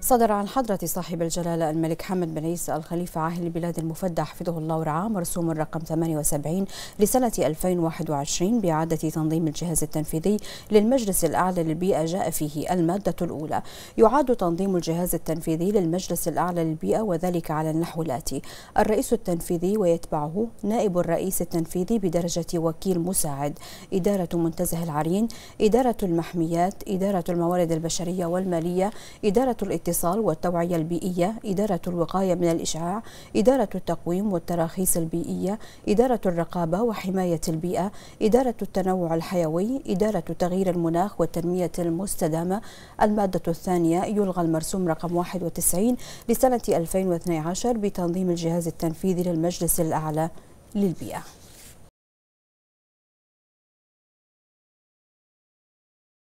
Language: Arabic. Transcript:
صدر عن حضرة صاحب الجلالة الملك حمد بن عيسى الخليفة عاهل البلاد المفدى حفظه الله ورعاه مرسوم رقم 78 لسنة 2021 بإعادة تنظيم الجهاز التنفيذي للمجلس الأعلى للبيئة جاء فيه المادة الأولى يعاد تنظيم الجهاز التنفيذي للمجلس الأعلى للبيئة وذلك على النحو الآتي الرئيس التنفيذي ويتبعه نائب الرئيس التنفيذي بدرجة وكيل مساعد إدارة منتزه العرين إدارة المحميات إدارة الموارد البشرية والمالية إدارة الاتفاق الاتصال والتوعية البيئية إدارة الوقاية من الإشعاع إدارة التقويم والتراخيص البيئية إدارة الرقابة وحماية البيئة إدارة التنوع الحيوي إدارة تغيير المناخ والتنمية المستدامة المادة الثانية يلغى المرسوم رقم 91 لسنة 2012 بتنظيم الجهاز التنفيذي للمجلس الأعلى للبيئة